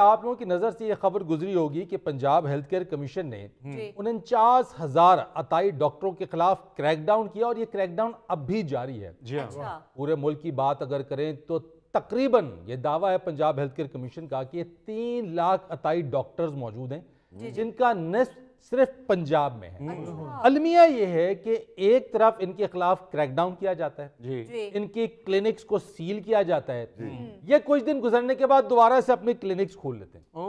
आप लोगों की नज़र से ये खबर गुजरी होगी कि पंजाब हेल्थ केयर कमीशन ने हम्म। उनचास हजार अताई डॉक्टरों के खिलाफ क्रैकडाउन किया और ये क्रैकडाउन अब भी जारी है जी हाँ। अच्छा। पूरे मुल्क की बात अगर करें तो तकरीबन ये दावा है पंजाब हेल्थ केयर कमीशन का कि तीन लाख अताई डॉक्टर्स मौजूद हैं जिनका नस्फ सिर्फ पंजाब में है अच्छा। अलमिया ये है कि एक तरफ इनके खिलाफ क्रैकडाउन किया जाता है जी। इनकी क्लिनिक्स को सील किया जाता है हम्म। ये कुछ दिन गुजरने के बाद दोबारा से अपने क्लिनिक्स खोल लेते हैं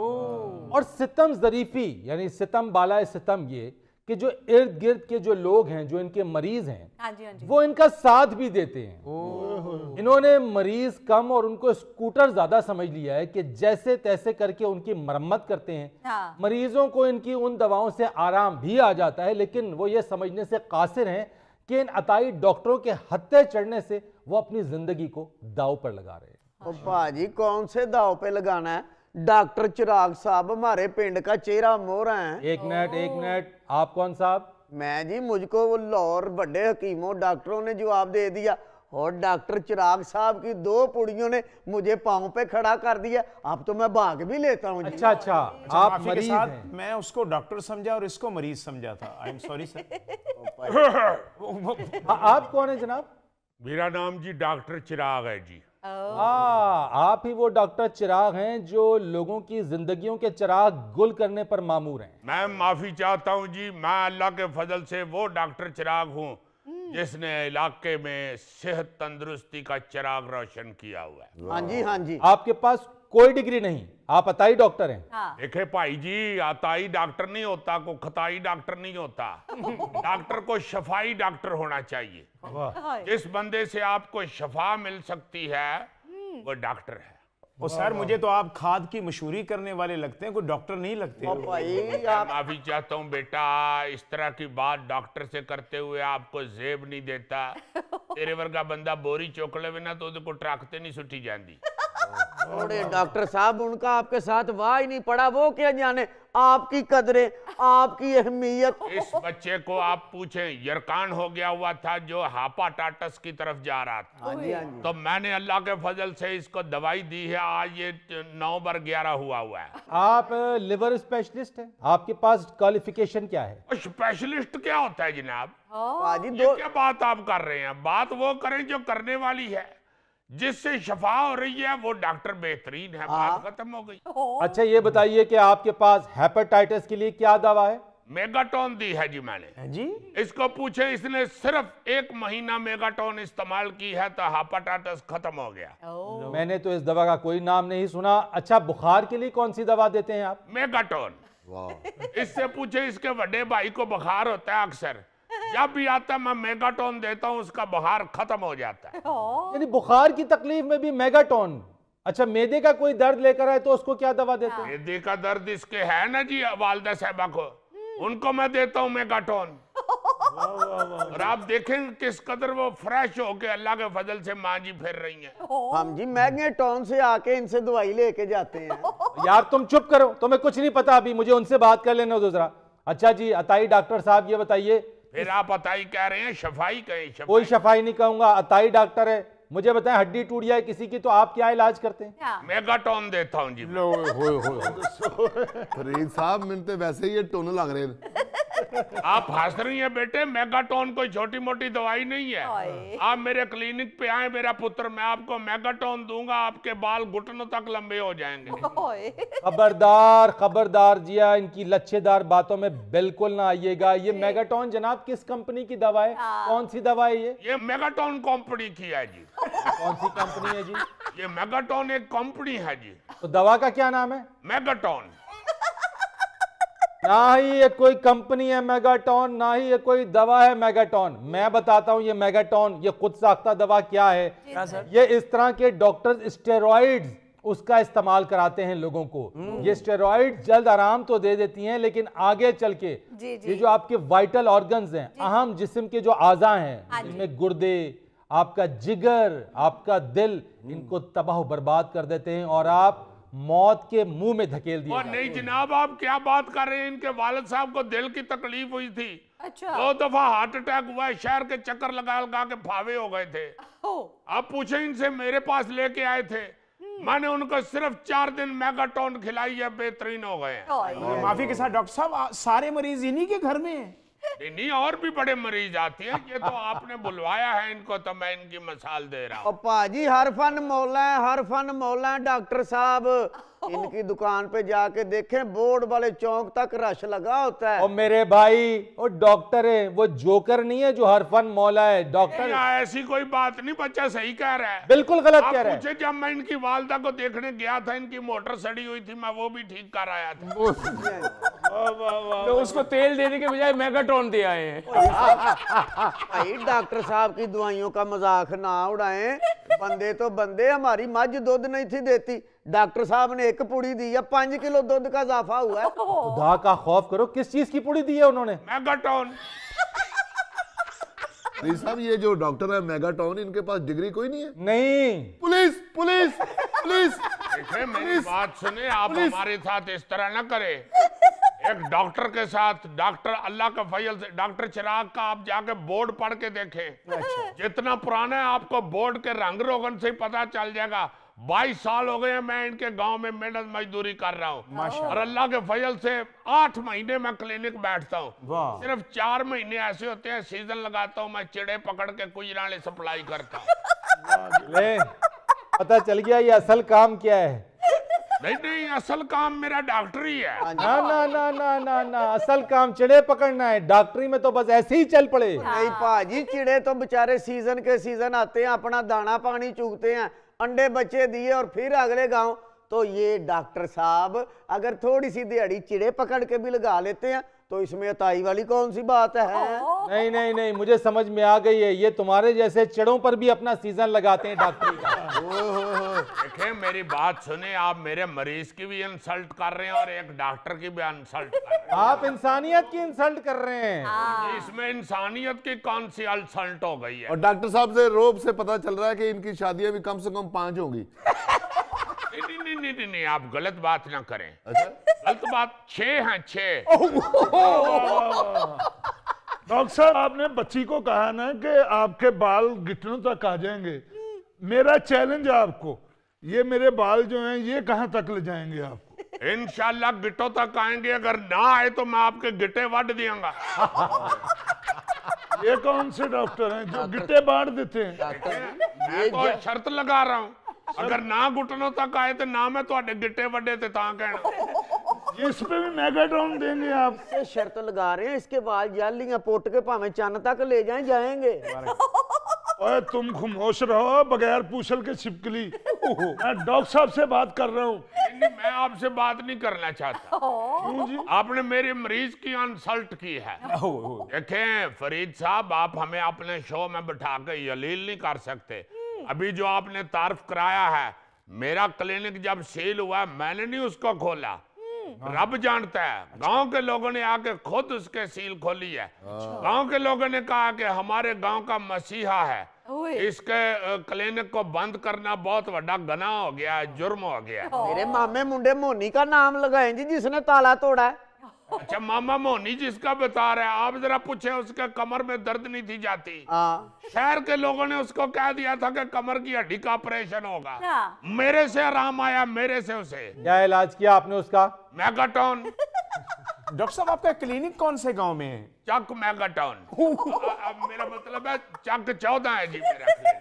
और सितम जरीफी यानी सितम बाला सितम ये कि जो इर्द गिर्द के जो लोग हैं जो इनके मरीज हैं हाँ हाँ वो इनका साथ भी देते हैं इन्होंने मरीज कम और उनको स्कूटर ज्यादा समझ लिया है कि जैसे तैसे करके उनकी मरम्मत करते हैं हाँ। मरीजों को इनकी उन दवाओं से आराम भी आ जाता है लेकिन वो ये समझने से कासिर हैं कि इन अताई डॉक्टरों के हत्या चढ़ने से वो अपनी जिंदगी को दाव पर लगा रहे हैं भाजी कौन से दाव पे लगाना है डॉक्टर चिराग साहब हमारे पिंड का चेहरा मोर है एक मिनट एक मिनट आप कौन साहब मैं जी मुझको वो लाहौर बड़े हकीमों डॉक्टरों ने जवाब दे दिया और डॉक्टर चिराग साहब की दो पुड़ियों ने मुझे पाँव पे खड़ा कर दिया अब तो मैं भाग भी लेता हूँ अच्छा, अच्छा अच्छा आप मरीज हैं मैं उसको डॉक्टर समझा और इसको मरीज समझा था आई एम सॉरी सर आप कौन है जनाब मेरा नाम जी डॉक्टर चिराग है जी हाँ आप ही वो डॉक्टर चिराग हैं जो लोगों की जिंदगियों के चिराग गुल करने पर मामूर हैं मैं माफी चाहता हूँ जी मैं अल्लाह के फजल से वो डॉक्टर चिराग हूँ हम्म। जिसने इलाके में सेहत तंदुरुस्ती का चिराग रोशन किया हुआ है हाँ जी हाँ जी आपके पास कोई डिग्री नहीं आप अताई डॉक्टर हैं हाँ। देखे भाई जी अताई डॉक्टर नहीं होता को खताई डॉक्टर नहीं होता डॉक्टर को शफाई डॉक्टर होना चाहिए हाँ। जिस बंदे से आपको शफा मिल सकती है वो डॉक्टर है और सर मुझे तो आप खाद की मशहूरी करने वाले लगते हैं कोई डॉक्टर नहीं लगते माफी चाहता हूँ बेटा इस तरह की बात डॉक्टर से करते हुए आपको जेब नहीं देता तेरे वर्ग का बंदा बोरी चोकले बिना तो ट्रकते नहीं सुटी जाती बड़े डॉक्टर साहब उनका आपके साथ वाह ही नहीं पड़ा वो क्या जाने आपकी कदरें आपकी अहमियत इस बच्चे को आप पूछें यरकान हो गया हुआ था जो हापा टाटस की तरफ जा रहा था आजी, हाँ आजी। हाँ तो मैंने अल्लाह के फजल से इसको दवाई दी है आज ये नौ बार ग्यारह हुआ हुआ है आप लिवर स्पेशलिस्ट हैं आपके पास क्वालिफिकेशन क्या है स्पेशलिस्ट क्या होता है जनाब हाँ दो क्या बात आप कर रहे हैं बात वो करें जो करने वाली है जिससे शफा हो रही है वो डॉक्टर बेहतरीन है बात हाँ। खत्म हो गई अच्छा ये बताइए कि आपके पास हेपेटाइटिस के लिए क्या दवा है मेगाटोन दी है जी मैंने हाँ जी इसको पूछे इसने सिर्फ एक महीना मेगाटोन इस्तेमाल की है तो हेपेटाइटिस खत्म हो गया मैंने तो इस दवा का कोई नाम नहीं सुना अच्छा बुखार के लिए कौन सी दवा देते हैं आप मेगाटोन इससे पूछे इसके बड़े भाई को बुखार होता है अक्सर जब भी आता है मैं मेगाटोन देता हूँ उसका बुखार खत्म हो जाता है यानी बुखार की तकलीफ में भी मेगाटोन अच्छा मेदे का कोई दर्द लेकर आए तो उसको क्या दवा देते हैं हाँ। मेदे का दर्द इसके है ना जी वालदा साहबा को हम्म। उनको मैं देता हूँ मेगाटोन और आप देखें किस कदर वो फ्रेश होके अल्लाह के फजल से माँ जी फिर रही हैं हम जी मैग्नेटॉन से आके इनसे दवाई लेके जाते हैं यार तुम चुप करो तुम्हें कुछ नहीं पता अभी मुझे उनसे बात कर लेना दूसरा अच्छा जी अताई डॉक्टर साहब ये बताइए फिर आप अताई कह रहे हैं शफाई कहें शफाई। कोई शफाई नहीं कहूंगा अताई डॉक्टर है मुझे बताएं हड्डी टूट जाए किसी की तो आप क्या इलाज करते हैं टोन देता हूं जी लो हो हो फरीद साहब मिलते वैसे ही ये टोन लग रहे हैं आप हंस रही हैं बेटे मेगाटोन कोई छोटी मोटी दवाई नहीं है आप मेरे क्लिनिक पे आए मेरा पुत्र मैं आपको मेगाटॉन दूंगा आपके बाल घुटनों तक लंबे हो जाएंगे खबरदार खबरदार जिया इनकी लच्छेदार बातों में बिल्कुल ना आइएगा ये मेगाटोन जनाब किस कंपनी की दवा है हाँ। कौन सी दवा है ये ये मेगाटॉन कंपनी की है जी कौन सी कंपनी है जी ये मेगाटॉन एक कंपनी है जी तो दवा का क्या नाम है मेगाटॉन ना ही ये कोई कंपनी है मेगाटॉन ना ही ये कोई दवा है मेगाटॉन मैं बताता हूँ ये मेगाटॉन ये खुद साख्ता दवा क्या है हाँ, ये इस तरह के डॉक्टर स्टेरॉइड उसका इस्तेमाल कराते हैं लोगों को हम्म। ये स्टेरॉइड जल्द आराम तो दे देती हैं लेकिन आगे चल के जी जी। ये जो आपके वाइटल ऑर्गन्स हैं अहम जिस्म के जो आजा हैं इनमें हाँ, गुर्दे आपका जिगर आपका दिल हम्म। इनको तबाह बर्बाद कर देते हैं और आप मौत के मुंह में धकेल दिए नहीं जनाब आप क्या बात कर रहे हैं इनके वालद साहब को दिल की तकलीफ हुई थी अच्छा दो दफा हार्ट अटैक हुआ है शहर के चक्कर लगा लगा के फावे हो गए थे अब पूछे इनसे मेरे पास लेके आए थे हम्म। मैंने उनको सिर्फ चार दिन मेगाटोन खिलाई है बेहतरीन हो गए माफी के साथ डॉक्टर साहब सारे मरीज इन्हीं के घर में है नहीं और भी बड़े मरीज आती हैं ये तो आपने बुलवाया है इनको तो मैं इनकी मसाल दे रहा हूँ पाजी हर फन मोला है हर फन मोला है डॉक्टर साहब इनकी दुकान पे जाके देखें बोर्ड वाले चौक तक रश लगा होता है और मेरे भाई और डॉक्टर है वो जोकर नहीं है जो हर फन मौला है डॉक्टर ऐसी कोई बात नहीं बच्चा सही कह रहा है बिल्कुल गलत कह रहा है जब मैं इनकी वालदा को देखने गया था इनकी मोटर सड़ी हुई थी मैं वो भी ठीक कराया था तो उसको तेल देने के बजाय मेगाट्रॉन दे आए हैं डॉक्टर साहब की दवाइयों का मजाक ना उड़ाए बंदे तो बंदे हमारी मझ दुध नहीं थी देती डॉक्टर साहब ने एक पुड़ी दी है पांच किलो दूध का इजाफा हुआ है खुदा का खौफ करो किस चीज की पुड़ी दी है उन्होंने मेगाटॉन साहब ये जो डॉक्टर है मेगाटॉन इनके पास डिग्री कोई नहीं है नहीं पुलिस पुलिस पुलिस मेरी बात सुने आप हमारे साथ इस तरह ना करें एक डॉक्टर के साथ डॉक्टर अल्लाह का फैल से डॉक्टर चिराग का आप जाके बोर्ड पढ़ के देखे अच्छा। जितना पुराना है आपको बोर्ड के रंग रोगन से ही पता चल जाएगा बाईस साल हो गए हैं मैं इनके गांव में मेहनत मजदूरी कर रहा हूँ और अल्लाह के फजल से आठ महीने मैं क्लिनिक बैठता हूँ सिर्फ चार महीने ऐसे होते हैं सीजन लगाता हूँ मैं चिड़े पकड़ के कुछ सप्लाई करता हूँ पता चल गया ये असल काम क्या है नहीं नहीं असल काम मेरा डॉक्टरी है हाँ ना ना ना ना ना ना असल काम चिड़े पकड़ना है डॉक्टरी में तो बस ऐसे ही चल पड़े हाँ। नहीं पाजी चिड़े तो बेचारे सीजन के सीजन आते हैं अपना दाना पानी चूकते हैं अंडे बच्चे दिए और फिर अगले गांव तो ये डॉक्टर साहब अगर थोड़ी सी दिहाड़ी चिड़े पकड़ के भी लगा लेते हैं तो इसमें ताई वाली कौन सी बात है नहीं नहीं नहीं मुझे समझ में आ गई है ये तुम्हारे जैसे चिड़ों पर भी अपना सीजन लगाते हैं डॉक्टर देखे मेरी बात सुने आप मेरे मरीज की भी इंसल्ट कर रहे हैं और एक डॉक्टर की भी इंसल्ट कर रहे हैं आप इंसानियत की इंसल्ट कर रहे हैं हाँ। इसमें इंसानियत की कौन सी इंसल्ट हो गई है और डॉक्टर साहब से रोब से पता चल रहा है कि इनकी शादियां भी कम से कम पांच होगी नहीं नहीं नहीं नहीं नहीं आप गलत बात ना करें अच्छा? गलत बात छह हैं छह डॉक्टर साहब आपने बच्ची को कहा ना कि आपके बाल घिटनों तक आ जाएंगे मेरा चैलेंज है आपको ये मेरे बाल जो हैं ये कहाँ तक ले जाएंगे आपको इनशाला गिटो तक आएंगे अगर ना आए तो मैं आपके गिटे बांट दियांगा ये कौन से डॉक्टर हैं जो गिटे बांट देते हैं मैं तो शर्त लगा रहा हूँ अगर ना ਗੁੱਟਣੋਂ तक आए तो ना मैं थोड़े गिटे वे कहना इस पे भी मेगा ड्राउन देंगे आप शर्त लगा रहे हैं इसके बाल जालियां पोट के भावे चंद तक ले जाए जाएंगे ओए तुम खामोश रहो बगैर पूछल के छिपकली मैं डॉक्टर साहब से बात कर रहा हूँ मैं आपसे बात नहीं करना चाहता जी आपने मेरे मरीज की इंसल्ट की है देखें फरीद साहब आप हमें अपने शो में बैठा के यलील नहीं कर सकते अभी जो आपने तारफ कराया है मेरा क्लिनिक जब सील हुआ मैंने नहीं उसको खोला हम्म। रब जानता है अच्छा। गांव के लोगों ने आके खुद उसके सील खोली है अच्छा। गांव के लोगों ने कहा कि हमारे गांव का मसीहा है इसके क्लिनिक को बंद करना बहुत बड़ा गना हो गया जुर्म हो गया मेरे मामे मुंडे मोनी का नाम लगाए जी जिसने ताला तोड़ा है अच्छा मामा मोहनी जिसका बता रहे आप जरा पूछे उसके कमर में दर्द नहीं थी जाती शहर के लोगों ने उसको कह दिया था कि कमर की हड्डी का ऑपरेशन होगा अच्छा। मेरे से आराम आया मेरे से उसे क्या इलाज किया आपने उसका मैगाटॉन डॉक्टर साहब आपका क्लिनिक कौन से गांव में है चक मैगाटॉन मेरा मतलब है चक चौदह है जी मेरा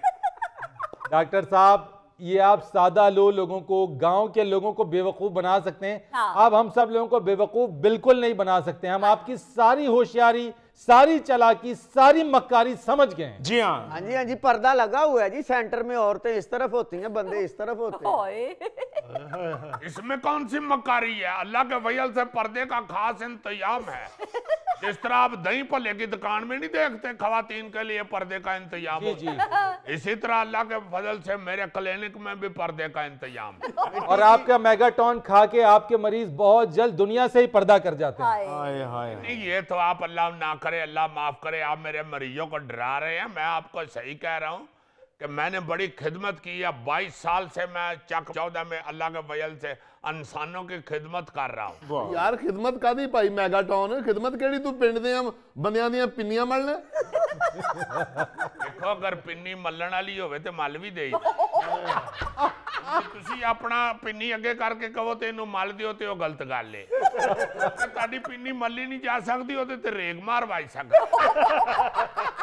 डॉक्टर साहब ये आप सादा लो लोगों को गांव के लोगों को बेवकूफ बना सकते हैं हाँ। हम सब लोगों को बेवकूफ बिल्कुल नहीं बना सकते हम हाँ। आपकी सारी होशियारी सारी चलाकी सारी मक्कारी समझ गए जी हाँ हाँ जी हाँ जी पर्दा लगा हुआ है जी सेंटर में औरतें इस तरफ होती हैं बंदे इस तरफ होते हैं इसमें कौन सी मक्कारी है अल्लाह के वैल से पर्दे का खास इंतजाम है जिस तरह आप दही पल्ले की दुकान में नहीं देखते खातन के लिए पर्दे का इंतजाम इसी तरह अल्लाह के फजल से मेरे क्लिनिक में भी पर्दे का इंतजाम और आपका मेगाटॉन खा के आपके मरीज बहुत जल्द दुनिया से ही पर्दा कर जाते हैं नहीं ये तो आप अल्लाह ना करे अल्लाह माफ करे आप मेरे मरीजों को डरा रहे हैं मैं आपको सही कह रहा हूँ कि मैंने बड़ी खिदमत की है बाईस साल से मैं चक चौदह में अल्लाह के बजल से इंसानों की खिदमत कर रहा हूँ यार खिदमत कर दी भाई मैगा टाउन खिदमत केड़ी तू पिंड दे बंदियां दी पिन्नियां मल देखो अगर पिनी मलन वाली हो मल भी दे अपना पिनी अगे करके कहो तो इन मल ਮਲ तो गलत गल है पिनी मली नहीं जा सकती रेग मार वज सकता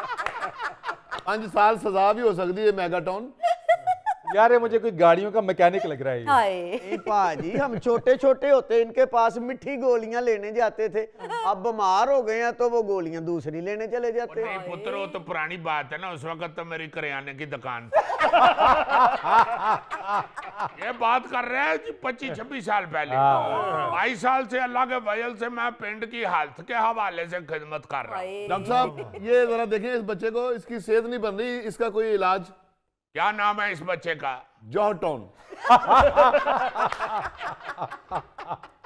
पांच साल सजा भी हो सकती है मेगाटॉन यार ये मुझे कोई गाड़ियों का मैकेनिक लग रहा है हाय पाजी हम छोटे छोटे होते इनके पास मिठी गोलियां लेने जाते थे अब बीमार हो गए हैं तो वो गोलियां दूसरी लेने चले जाते हैं पुत्र वो तो पुरानी बात है ना उस वक्त तो मेरी करियाने की दुकान थी ये बात कर रहे हैं जी पच्चीस छब्बीस साल पहले हाँ। बाईस साल से अल्लाह के फजल से मैं पेंट की हालत के हवाले से खिदमत कर रहा हूँ डॉक्टर साहब ये जरा देखिए इस बच्चे को इसकी सेहत नहीं बन रही इसका कोई इलाज क्या नाम है इस बच्चे का जोहर टाउन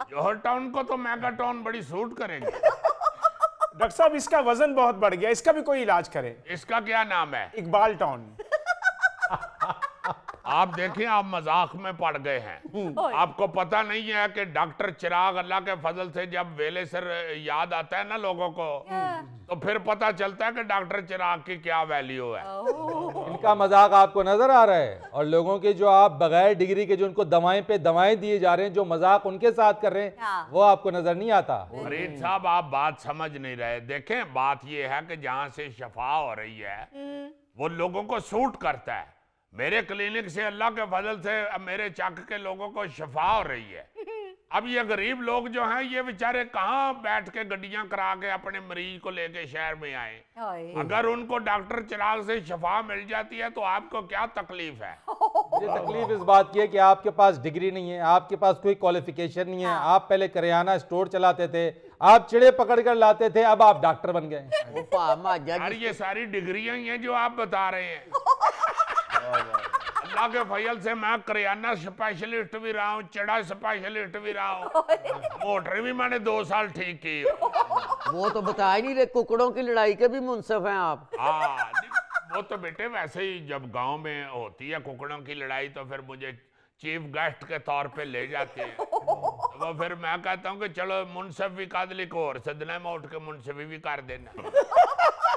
जोहर टाउन को तो मैगा टाउन बड़ी सूट करेंगे डॉक्टर साहब इसका वजन बहुत बढ़ गया इसका भी कोई इलाज करे इसका क्या नाम है इकबाल टाउन आप देखिए आप मजाक में पड़ गए हैं हम्म। आपको पता नहीं है कि डॉक्टर चिराग अल्लाह के फजल से जब वेले सर याद आता है ना लोगों को तो फिर पता चलता है कि डॉक्टर चिराग की क्या वैल्यू है इनका मजाक आपको नजर आ रहा है और लोगों के जो आप बगैर डिग्री के जो उनको दवाएं पे दवाएं दिए जा रहे हैं जो मजाक उनके साथ कर रहे हैं हाँ। वो आपको नजर नहीं आता फरीद साहब आप बात समझ नहीं रहे देखे बात ये है कि जहाँ से शफा हो रही है हम्म। वो लोगों को सूट करता है मेरे क्लिनिक से अल्लाह के फजल से अब मेरे चक के लोगों को शफा हो रही है अब ये गरीब लोग जो हैं ये बेचारे कहाँ बैठ के गड्डियां करा के अपने मरीज को लेके शहर में आए अगर उनको डॉक्टर चिराग से शफा मिल जाती है तो आपको क्या तकलीफ है ये तकलीफ इस बात की है कि आपके पास डिग्री नहीं है आपके पास कोई क्वालिफिकेशन नहीं है हाँ। आप पहले करियाना स्टोर चलाते थे आप चिड़े पकड़ कर लाते थे अब आप डॉक्टर बन गए तो ये सारी डिग्रिया ही है जो आप बता रहे हैं अल्लाह के फैल से मैं करियाना स्पेशलिस्ट भी रहा हूँ चिड़ा स्पेशलिस्ट भी रहा हूँ मोटर भी मैंने दो साल ठीक की वो तो बता ही नहीं रहे कुकड़ों की लड़ाई के भी मुनसफ हैं आप हाँ वो तो बेटे वैसे ही जब गांव में होती है कुकड़ों की लड़ाई तो फिर मुझे चीफ गेस्ट के तौर पे ले जाते हैं वो तो फिर मैं कहता हूँ कि चलो मुनसफ भी कादली को और सदना में उठ के मुनसफी भी कर देना